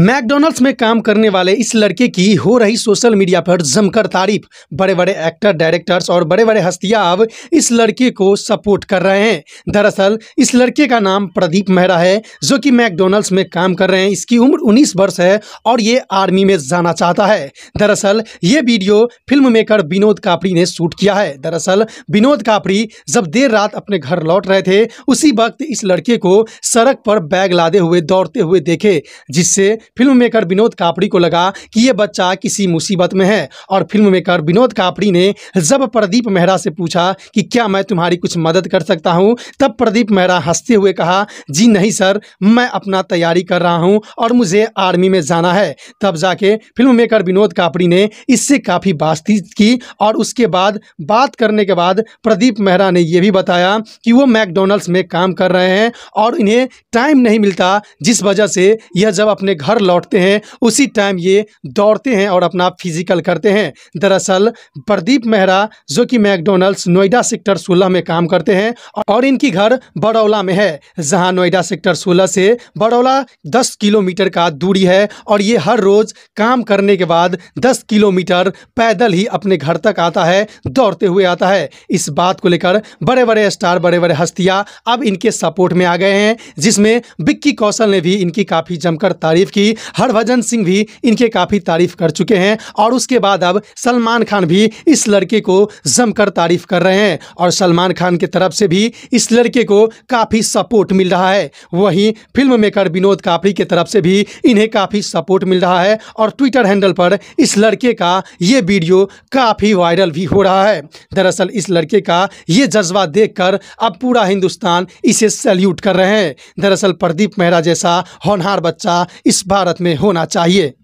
McDonald's में काम करने वाले इस लड़के की हो रही सोशल मीडिया पर जमकर तारीफ बड़े बड़े एक्टर डायरेक्टर्स और बड़े बड़े हस्तियां अब इस लड़के को सपोर्ट कर रहे हैं दरअसल इस लड़के का नाम प्रदीप मेहरा है जो कि मैकडोनल्ड्स में काम कर रहे हैं इसकी उम्र 19 वर्ष है और ये आर्मी में जाना चाहता है दरअसल ये video film maker Vinod Kapri ने शूट किया है दरअसल विनोद कापड़ी जब देर रात अपने घर लौट रहे थे उसी वक्त इस लड़के को सड़क पर बैग लादे हुए दौड़ते हुए देखे जिससे फिल्म मेकर विनोद कापड़ी को लगा कि यह बच्चा किसी मुसीबत में है और फिल्म मेकर विनोद कापड़ी ने जब प्रदीप मेहरा से पूछा कि क्या मैं तुम्हारी कुछ मदद कर सकता हूँ तब प्रदीप मेहरा हंसते हुए कहा जी नहीं सर मैं अपना तैयारी कर रहा हूँ और मुझे आर्मी में जाना है तब जाके फिल्म मेकर विनोद कापड़ी ने इससे काफ़ी बातचीत की और उसके बाद बात करने के बाद प्रदीप मेहरा ने यह भी बताया कि वो मैकडोनल्ड्स में काम कर रहे हैं और इन्हें टाइम नहीं मिलता जिस वजह से यह जब अपने घर लौटते हैं उसी टाइम ये दौड़ते हैं और अपना फिजिकल करते हैं दरअसल प्रदीप मेहरा जो कि मैकडोनल्ड्स नोएडा सेक्टर सोलह में काम करते हैं और इनकी घर बड़ौला में है जहां नोएडा सेक्टर सोलह से बड़ौला दस किलोमीटर का दूरी है और ये हर रोज काम करने के बाद दस किलोमीटर पैदल ही अपने घर तक आता है दौड़ते हुए आता है इस बात को लेकर बड़े बड़े स्टार बड़े बड़े हस्तियाँ अब इनके सपोर्ट में आ गए हैं जिसमें बिक्की कौशल ने भी इनकी काफ़ी जमकर तारीफ की कि हरभजन सिंह भी इनके काफ़ी तारीफ कर चुके हैं और उसके बाद अब सलमान खान भी इस लड़के को जमकर तारीफ कर रहे हैं और सलमान खान की तरफ से भी इस लड़के को काफ़ी सपोर्ट मिल रहा है वहीं फिल्म मेकर विनोद कापड़ी की तरफ से भी इन्हें काफ़ी सपोर्ट मिल रहा है और ट्विटर हैंडल पर इस लड़के का ये वीडियो काफ़ी वायरल भी हो रहा है दरअसल इस लड़के का ये जज्बा देखकर अब पूरा हिंदुस्तान इसे सैल्यूट कर रहे हैं दरअसल प्रदीप मेहरा जैसा होनहार बच्चा इस भारत में होना चाहिए